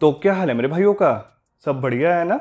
तो क्या हाल है मेरे भाइयों का सब बढ़िया है ना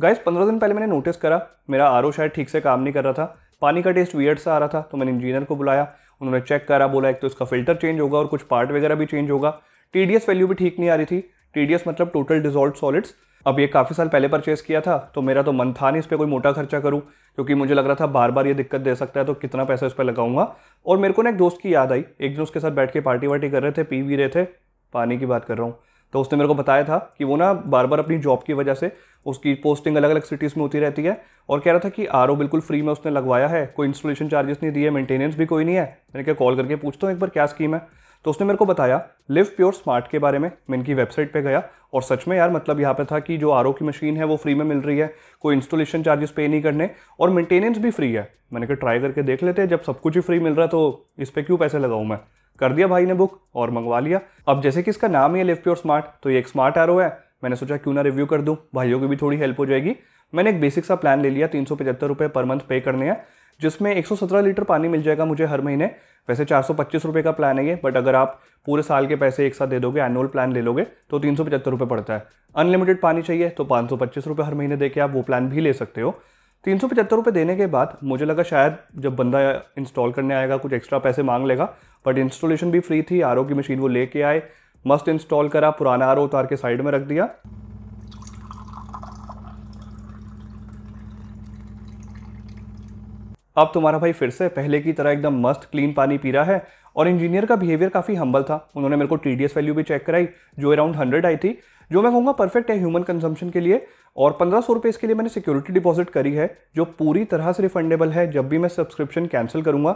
गाइस पंद्रह दिन पहले मैंने नोटिस करा मेरा आर शायद ठीक से काम नहीं कर रहा था पानी का टेस्ट वियर्ड सा आ रहा था तो मैंने इंजीनियर को बुलाया उन्होंने चेक करा बोला एक तो इसका फिल्टर चेंज होगा और कुछ पार्ट वगैरह भी चेंज होगा टी वैल्यू भी ठीक नहीं आ रही थी टी मतलब टोटल डिजॉल्व सॉलिड्स अब ये काफ़ी साल पहले परचेस किया था तो मेरा तो मन था नहीं इस पर कोई मोटा खर्चा करूँ क्योंकि मुझे लग रहा था बार बार ये दिक्कत दे सकता है तो कितना पैसा इस पर लगाऊंगा और मेरे को ना एक दोस्त की याद आई एक दिन उसके साथ बैठ के पार्टी वार्टी कर रहे थे पी भी रहे थे पानी की बात कर रहा हूँ तो उसने मेरे को बताया था कि वो ना बार बार अपनी जॉब की वजह से उसकी पोस्टिंग अलग अलग सिटीज़ में होती रहती है और कह रहा था कि आर बिल्कुल फ्री में उसने लगवाया है कोई इंस्टॉलेशन चार्जेस नहीं दिए मेंटेनेंस भी कोई नहीं है मैंने क्या कॉल करके पूछता हूँ एक बार क्या स्कीम है तो उसने मेरे को बताया लिव प्योर स्मार्ट के बारे में मैं इनकी वेबसाइट पे गया और सच में यार मतलब यहाँ पे था कि जो आर की मशीन है वो फ्री में मिल रही है कोई इंस्टॉलेशन चार्जेस पे नहीं करने और मेंटेनेंस भी फ्री है मैंने कहा ट्राई करके देख लेते हैं जब सब कुछ ही फ्री मिल रहा है तो इस पर क्यों पैसे लगाऊँ मैं कर दिया भाई ने बुक और मंगवा लिया अब जैसे कि इसका नाम ही है लिफ्ट प्योर स्मार्ट तो ये एक स्मार्ट एरो है मैंने सोचा क्यों ना रिव्यू कर दूँ भाइयों की भी थोड़ी हेल्प हो जाएगी मैंने एक बेसिक सा प्लान ले लिया तीन सौ पर मंथ पे करने हैं जिसमें 117 लीटर पानी मिल जाएगा मुझे हर महीने वैसे चार सौ का प्लान है ये बट अगर आप पूरे साल के पैसे एक साथ दे दोगे एनुअल प्लान ले लोगे तो तीन सौ पड़ता है अनलिमिटेड पानी चाहिए तो पाँच सौ हर महीने दे आप वो प्लान भी ले सकते हो तीन सौ पचहत्तर रुपये देने के बाद मुझे लगा शायद जब बंदा इंस्टॉल करने आएगा कुछ एक्स्ट्रा पैसे मांग लेगा बट इंस्टॉलेशन भी फ्री थी आर की मशीन वो लेके आए मस्त इंस्टॉल करा पुराना आर उतार के साइड में रख दिया अब तुम्हारा भाई फिर से पहले की तरह एकदम मस्त क्लीन पानी पी रहा है और इंजीनियर का बिहेवियर काफ़ी हम्बल था उन्होंने मेरे को टी वैल्यू भी चेक कराई जो अराउंड हंड्रेड आई थी जो मैं कहूँगा परफेक्ट है ह्यूमन कंजम्पशन के लिए और पंद्रह सौ रुपये इसके लिए मैंने सिक्योरिटी डिपॉजिट करी है जो पूरी तरह से रिफंडेबल है जब भी मैं सब्सक्रिप्शन कैंसिल करूँगा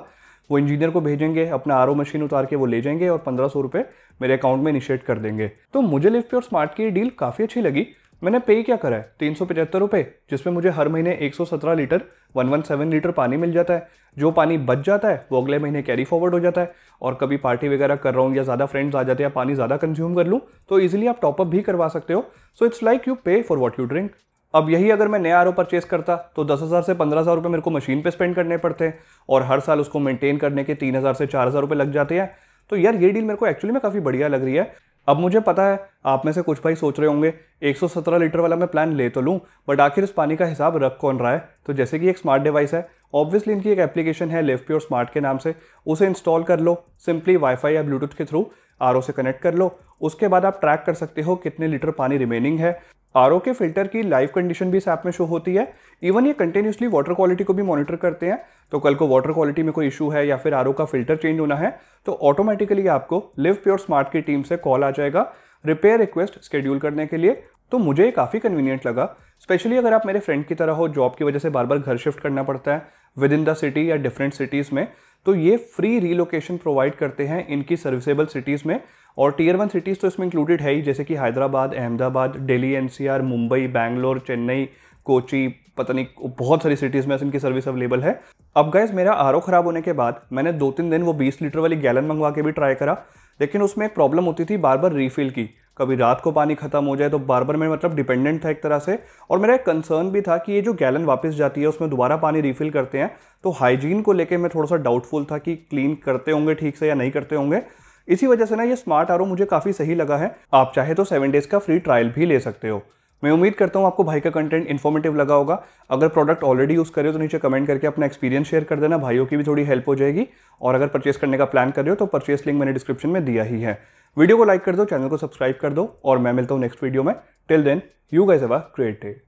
वो इंजीनियर को भेजेंगे अपना आर मशीन उतार के वो ले जाएंगे और पंद्रह सौ रुपये मेरे अकाउंट में इनिशिएट कर देंगे तो मुझे लिफ्ट और स्मार्ट की डील काफ़ी अच्छी लगी मैंने पे क्या करा है तीन सौ पचहत्तर रुपये जिसमें मुझे हर महीने एक सौ सत्रह litre one one seven litre पानी मिल जाता है जो पानी बच जाता है वो अगले महीने कैरी फॉरवर्ड हो जाता है और कभी पार्टी वगैरह कर रहा हूँ या ज़्यादा फ्रेंड्स आ जाते हैं पानी ज़्यादा कंज्यूम कर लूँ तो ईजिली आप टॉपअप भी करवा सकते हो so it's like you pay for what you drink अब यही अगर मैं नया आर परचेस करता तो दस हज़ार से पंद्रह हज़ार रुपये मेरे को मशीन पे स्पेंड करने पड़ते हैं और हर साल उसको मेंटेन करने के तीन हज़ार से चार हज़ार रुपये लग जाते हैं तो यार ये डील मेरे को एक्चुअली में काफ़ी बढ़िया लग रही है अब मुझे पता है आप में से कुछ भाई सोच रहे होंगे 117 लीटर वाला मैं प्लान ले तो लूँ बट आखिर इस पानी का हिसाब रख कौन रहा है तो जैसे कि एक स्मार्ट डिवाइस है ऑब्वियसली इनकी एक एप्लीकेशन है लेफ्ट प्योर स्मार्ट के नाम से उसे इंस्टॉल कर लो सिंपली वाईफाई या ब्लूटूथ के थ्रू आर से कनेक्ट कर लो उसके बाद आप ट्रैक कर सकते हो कितने लीटर पानी रिमेनिंग है आर के फिल्टर की लाइव कंडीशन भी इस ऐप में शो होती है इवन ये कंटिन्यूसली वाटर क्वालिटी को भी मॉनिटर करते हैं तो कल को वाटर क्वालिटी में कोई इशू है या फिर आर का फिल्टर चेंज होना है तो ऑटोमेटिकली आपको लिव प्योर स्मार्ट की टीम से कॉल आ जाएगा रिपेयर रिक्वेस्ट स्केड्यूल करने के लिए तो मुझे काफ़ी कन्वीनियंट लगा स्पेशली अगर आप मेरे फ्रेंड की तरह हो जॉब की वजह से बार बार घर शिफ्ट करना पड़ता है विद इन द सिटी या डिफरेंट सिटीज़ में तो ये फ्री रीलोकेशन प्रोवाइड करते हैं इनकी सर्विसेबल सिटीज़ में और टीयर वन सिटीज़ तो इसमें इंक्लूडेड है ही जैसे कि हैदराबाद अहमदाबाद दिल्ली एनसीआर मुंबई बैंगलोर चेन्नई कोची पता नहीं बहुत सारी सिटीज़ में इनकी सर्विस अवेलेबल है अब गैस मेरा आर ख़राब होने के बाद मैंने दो तीन दिन वो बीस लीटर वाली गैलन मंगवा के भी ट्राई करा लेकिन उसमें एक प्रॉब्लम होती थी बार बार रीफिल की कभी रात को पानी ख़त्म हो जाए तो बार बार मैं मतलब डिपेंडेंट था एक तरह से और मेरा एक कंसर्न भी था कि ये जो गैलन वापस जाती है उसमें दोबारा पानी रिफ़िल करते हैं तो हाइजीन को लेके मैं थोड़ा सा डाउटफुल था कि क्लीन करते होंगे ठीक से या नहीं करते होंगे इसी वजह से ना ये स्मार्ट आर मुझे काफ़ी सही लगा है आप चाहे तो सेवन डेज़ का फ्री ट्रायल भी ले सकते हो मैं उम्मीद करता हूँ आपको भाई का कंटेंट इन्फॉर्मेटिव लगा होगा अगर प्रोडक्ट ऑलरेडी यूज़ करे तो नीचे कमेंट करके अपना एक्सपीरियंस शेयर कर देना भाइयों की भी थोड़ी हेल्प हो जाएगी और अगर परचेस करने का प्लान कर रहे हो तो परचेस लिंक मैंने डिस्क्रिप्शन में दिया ही है वीडियो को लाइक कर दो चैनल को सब्सक्राइब कर दो और मैं मिलता हूँ नेक्स्ट वीडियो में till then you guys have a great day